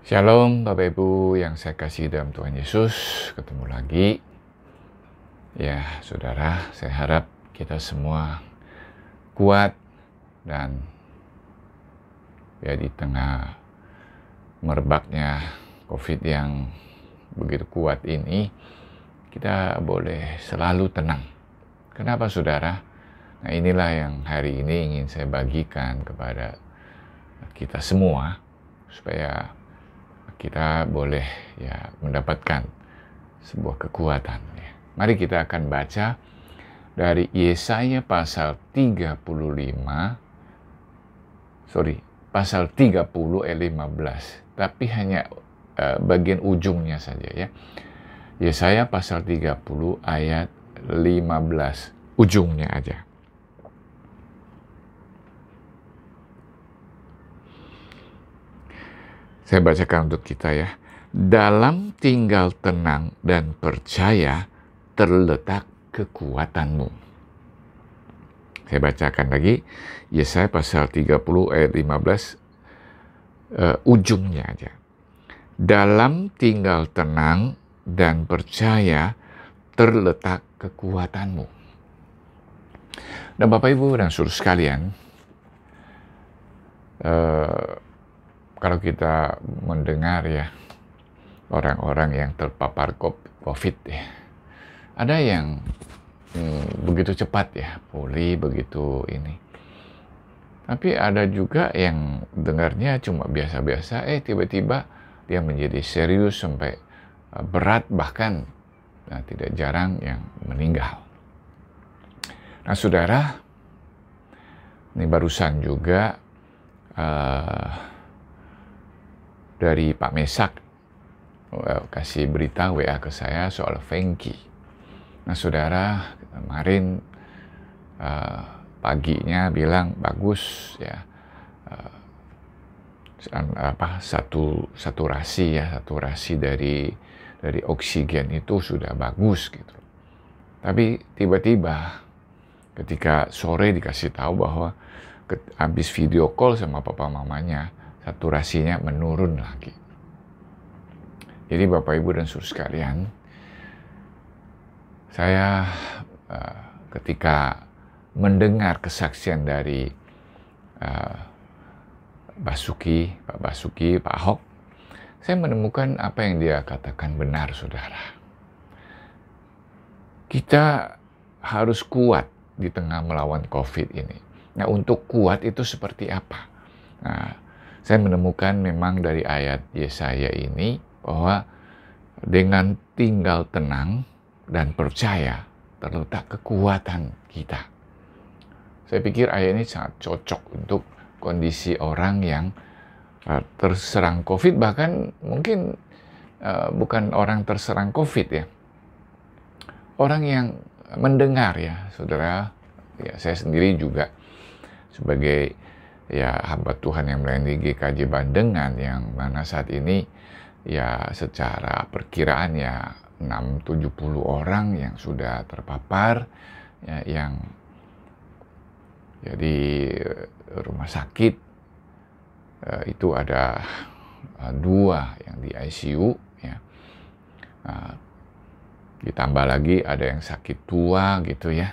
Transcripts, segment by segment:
Shalom Bapak Ibu yang saya kasih dalam Tuhan Yesus, ketemu lagi. Ya, saudara, saya harap kita semua kuat dan ya di tengah merebaknya COVID yang begitu kuat ini, kita boleh selalu tenang. Kenapa saudara? Nah inilah yang hari ini ingin saya bagikan kepada kita semua supaya kita boleh ya mendapatkan sebuah kekuatan. Ya. Mari kita akan baca dari Yesaya pasal 35, sorry, pasal 30 ayat 15, tapi hanya uh, bagian ujungnya saja ya. Yesaya pasal 30 ayat 15, ujungnya aja. Saya bacakan untuk kita ya. Dalam tinggal tenang dan percaya terletak kekuatanmu. Saya bacakan lagi Yesaya pasal 30 ayat 15 uh, eh, ujungnya aja. Dalam tinggal tenang dan percaya terletak kekuatanmu. Dan Bapak Ibu dan Saudara sekalian, uh, kalau kita mendengar ya orang-orang yang terpapar COVID ya, ada yang hmm, begitu cepat ya pulih begitu ini. Tapi ada juga yang dengarnya cuma biasa-biasa, eh tiba-tiba dia menjadi serius sampai eh, berat bahkan nah, tidak jarang yang meninggal. Nah saudara, ini barusan juga uh, dari Pak Mesak kasih berita WA ke saya soal Fengki. Nah saudara kemarin uh, paginya bilang bagus ya uh, apa satu rasi ya saturasi dari dari oksigen itu sudah bagus gitu. Tapi tiba-tiba ketika sore dikasih tahu bahwa habis video call sama papa mamanya saturasinya menurun lagi. Jadi Bapak Ibu dan Saudara sekalian, saya eh, ketika mendengar kesaksian dari eh, Basuki, Pak Basuki, Pak Ahok, saya menemukan apa yang dia katakan benar, saudara. Kita harus kuat di tengah melawan COVID ini. Nah, untuk kuat itu seperti apa? Nah, saya menemukan memang dari ayat Yesaya ini bahwa dengan tinggal tenang dan percaya terletak kekuatan kita. Saya pikir ayat ini sangat cocok untuk kondisi orang yang eh, terserang COVID, bahkan mungkin eh, bukan orang terserang COVID ya. Orang yang mendengar ya, saudara, ya saya sendiri juga sebagai ya hamba Tuhan yang melayani GKJ Bandengan yang mana saat ini ya secara perkiraan ya 670 orang yang sudah terpapar ya, yang jadi ya, rumah sakit ya, itu ada eh, dua yang di ICU ya nah, ditambah lagi ada yang sakit tua gitu ya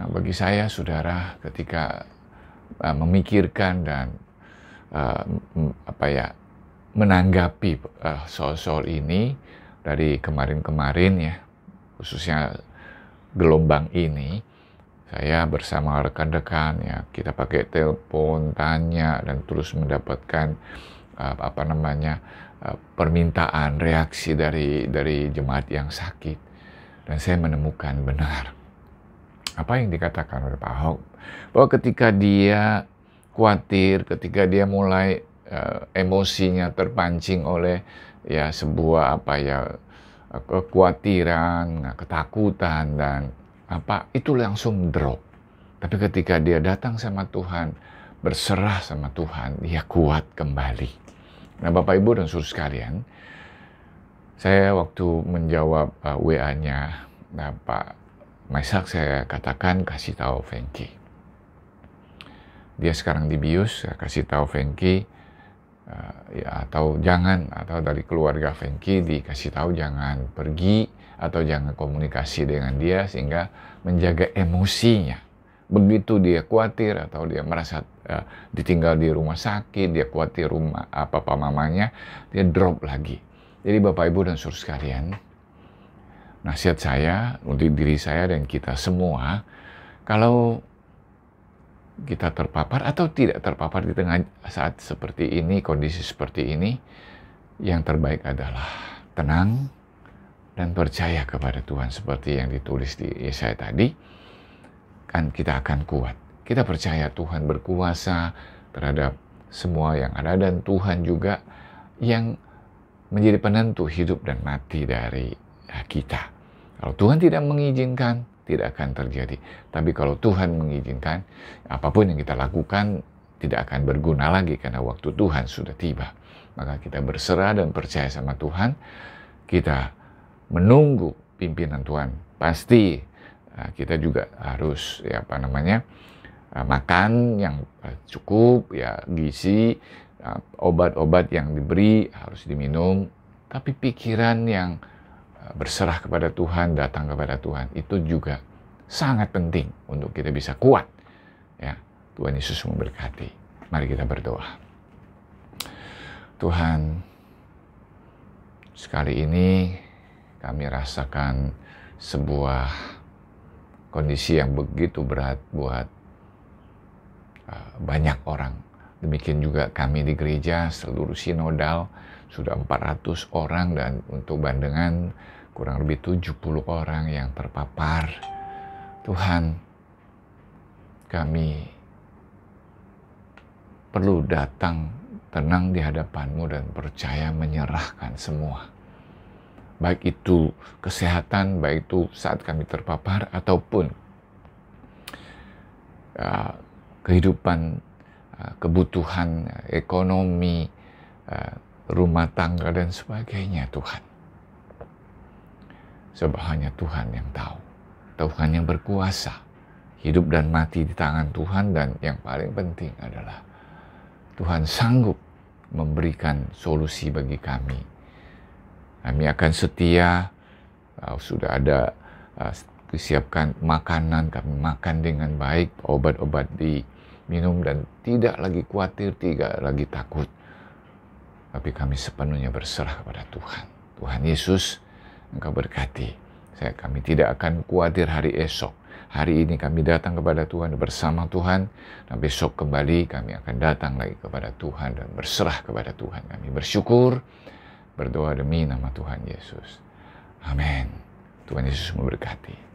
nah bagi saya saudara ketika Uh, memikirkan dan uh, apa ya menanggapi uh, soal-soal ini dari kemarin-kemarin ya khususnya gelombang ini saya bersama rekan-rekan ya kita pakai telepon tanya dan terus mendapatkan uh, apa namanya uh, permintaan reaksi dari dari jemaat yang sakit dan saya menemukan benar apa yang dikatakan oleh Pak Ahok bahwa ketika dia khawatir, ketika dia mulai uh, emosinya terpancing oleh ya sebuah apa ya eh, kekhawatiran, ketakutan dan apa itu langsung drop. Tapi ketika dia datang sama Tuhan, berserah sama Tuhan, dia kuat kembali. Nah, Bapak Ibu dan Saudara sekalian, saya waktu menjawab uh, eh, WA-nya nah, Pak Maisak saya katakan kasih tahu Fengki. Dia sekarang dibius, kasih tahu Fengki uh, eh, ya, atau jangan atau dari keluarga Fengki dikasih tahu jangan pergi atau jangan komunikasi dengan dia sehingga menjaga emosinya. Begitu dia khawatir atau dia merasa uh, ditinggal di rumah sakit, dia khawatir rumah apa papa mamanya, dia drop lagi. Jadi Bapak Ibu dan suruh sekalian, nasihat saya untuk diri saya dan kita semua, kalau kita terpapar atau tidak terpapar di tengah saat seperti ini, kondisi seperti ini, yang terbaik adalah tenang dan percaya kepada Tuhan seperti yang ditulis di Yesaya tadi, kan kita akan kuat. Kita percaya Tuhan berkuasa terhadap semua yang ada dan Tuhan juga yang menjadi penentu hidup dan mati dari kita. Kalau Tuhan tidak mengizinkan, tidak akan terjadi. Tapi kalau Tuhan mengizinkan, apapun yang kita lakukan tidak akan berguna lagi karena waktu Tuhan sudah tiba. Maka kita berserah dan percaya sama Tuhan. Kita menunggu pimpinan Tuhan. Pasti eh, kita juga harus ya apa namanya eh, makan yang eh, cukup ya gizi obat-obat yang diberi harus diminum tapi pikiran yang berserah kepada Tuhan, datang kepada Tuhan, itu juga sangat penting untuk kita bisa kuat. Ya, Tuhan Yesus memberkati. Mari kita berdoa. Tuhan, sekali ini kami rasakan sebuah kondisi yang begitu berat buat uh, banyak orang Demikian juga kami di gereja seluruh sinodal sudah 400 orang dan untuk bandengan kurang lebih 70 orang yang terpapar. Tuhan, kami perlu datang tenang di hadapanmu dan percaya menyerahkan semua. Baik itu kesehatan, baik itu saat kami terpapar ataupun uh, kehidupan Ah, kebutuhan ah, ekonomi, ah, rumah tangga, dan sebagainya Tuhan. Sebab hanya Tuhan yang tahu. Tuhan yang berkuasa. Hidup dan mati di tangan Tuhan dan yang paling penting adalah Tuhan sanggup memberikan solusi bagi kami. Kami akan setia, sudah ada disiapkan makanan, kami makan dengan baik, obat-obat di minum dan tidak lagi khawatir, tidak lagi takut. Tapi kami sepenuhnya berserah kepada Tuhan. Tuhan Yesus, Engkau berkati. Saya, kami tidak akan khawatir hari esok. Hari ini kami datang kepada Tuhan bersama Tuhan. Dan besok kembali kami akan datang lagi kepada Tuhan dan berserah kepada Tuhan. Kami bersyukur, berdoa demi nama Tuhan Yesus. Amin. Tuhan Yesus memberkati.